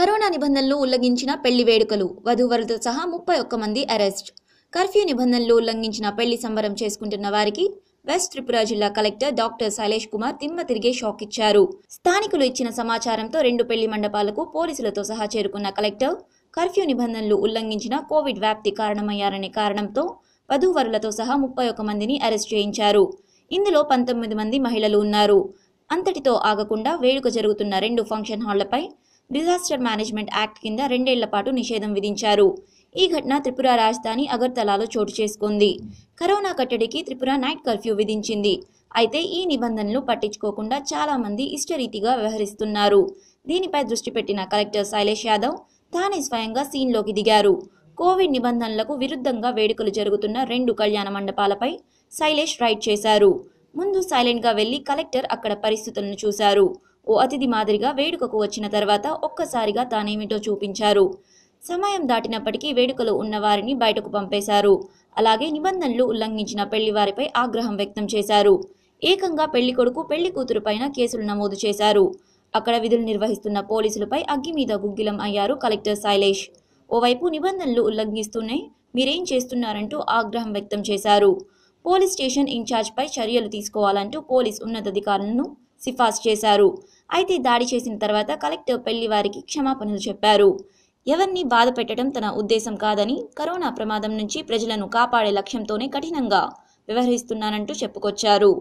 corona నిబంధనలు ఉల్లంఘించిన పెళ్లి వేడుకలు వధువరులతో సహా ముప్పై ఒక్క మంది అరెస్ట్ కర్ఫ్యూ నిబంధనలు ఉల్లంఘించిన పెళ్లి సంబరం చేసుకుంటున్న వారికి వెస్ట్ త్రిపుర జిల్లా కలెక్టర్ డాక్టర్ శైలేష్ కుమార్ తిమ్మ తిరిగే షాక్ ఇచ్చారు స్థానికులు ఇచ్చిన సమాచారంతో రెండు పెళ్లి మండపాలకు పోలీసులతో సహా చేరుకున్న కలెక్టర్ కర్ఫ్యూ నిబంధనలు ఉల్లంఘించిన కోవిడ్ వ్యాప్తి కారణమయ్యారనే కారణంతో వధూవరులతో సహా ముప్పై ఒక్క మందిని అరెస్ట్ చేయించారు ఇందులో పంతొమ్మిది మంది మహిళలు ఉన్నారు అంతటితో ఆగకుండా వేడుక జరుగుతున్న రెండు ఫంక్షన్ హాళ్లపై డిజాస్టర్ మేనేజ్మెంట్ యాక్ట్ కింద రెండేళ్ల పాటు నిషేధం విధించారు ఈ ఘటన త్రిపుర రాజధాని అగర్తలాలో చోటు చేసుకుంది కరోనా కట్టడికి త్రిపుర నైట్ కర్ఫ్యూ విధించింది అయితే ఈ నిబంధనలు పట్టించుకోకుండా చాలామంది ఇష్టరీతిగా వ్యవహరిస్తున్నారు దీనిపై దృష్టి పెట్టిన కలెక్టర్ శైలేష్ యాదవ్ తానే స్వయంగా సీన్లోకి దిగారు కోవిడ్ నిబంధనలకు విరుద్ధంగా వేడుకలు జరుగుతున్న రెండు కళ్యాణ మండపాలపై శైలేష్ రైడ్ చేశారు ముందు సైలెంట్గా వెళ్లి కలెక్టర్ అక్కడ పరిస్థితులను చూశారు ఓ అతిథి మాదిరిగా వేడుకకు వచ్చిన తర్వాత ఒక్కసారిగా తానేమిటో చూపించారు సమయం దాటినప్పటికీ వేడుకలో ఉన్నవారిని బయటకు పంపేశారు అలాగే నిబంధనలు ఉల్లంఘించిన పెళ్లివారిపై ఆగ్రహం వ్యక్తం చేశారు ఏకంగా పెళ్లి కొడుకు పెళ్లి కూతురుపైన కేసులు నమోదు చేశారు అక్కడ విధులు నిర్వహిస్తున్న పోలీసులపై అగ్గి మీద గుగ్గిలం అయ్యారు కలెక్టర్ శైలేష్ ఓవైపు నిబంధనలు ఉల్లంఘిస్తూనే మీరేం చేస్తున్నారంటూ ఆగ్రహం వ్యక్తం చేశారు పోలీస్ స్టేషన్ ఇన్ఛార్జ్పై చర్యలు తీసుకోవాలంటూ పోలీస్ ఉన్నతాధికారులను సిఫార్సు చేశారు అయితే దాడి చేసిన తర్వాత కలెక్టర్ పెళ్లి వారికి క్షమాపణలు చెప్పారు ఎవరిని బాధ పెట్టడం తన ఉద్దేశం కాదని కరోనా ప్రమాదం నుంచి ప్రజలను కాపాడే లక్ష్యంతోనే కఠినంగా వ్యవహరిస్తున్నానంటూ చెప్పుకొచ్చారు